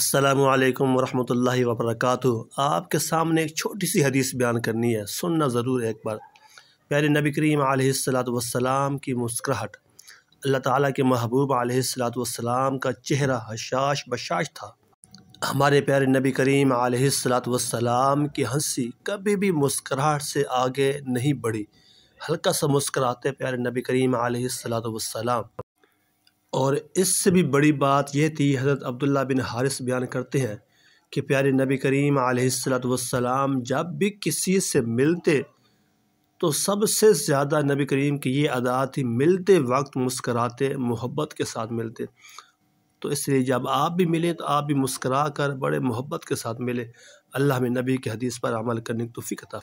السلام علیکم ورحمۃ اللہ وبرکاتہ آپ کے سامنے ایک چھوٹی سی حدیث بیان کرنی ہے سننا ضرور ایک بار پیارے نبی کریم علیہ السلاۃ والسلام کی مسکراہٹ اللہ تعالیٰ کے محبوب علیہ السلاۃ والسلام کا چہرہ حشاش بشاش تھا ہمارے پیارے نبی کریم علیہ السلاۃ والسلام کی ہنسی کبھی بھی مسکراہٹ سے آگے نہیں بڑھی ہلکا سا مسکراتے پیارے نبی کریم علیہ السلاۃ والسلام और इससे भी बड़ी बात यह थी हज़रत अब्दुल्लाह बिन हारिस बयान करते हैं कि प्यारे नबी करीम आसलाम जब भी किसी से मिलते तो सबसे ज़्यादा नबी करीम की ये अदा थी मिलते वक्त मुस्कराते मोहब्बत के साथ मिलते तो इसलिए जब आप भी मिलें तो आप भी मुस्करा कर बड़े मोहब्बत के साथ मिलें अल्लाह में नबी के हदीस पर अमल करने की तो फ़िक्र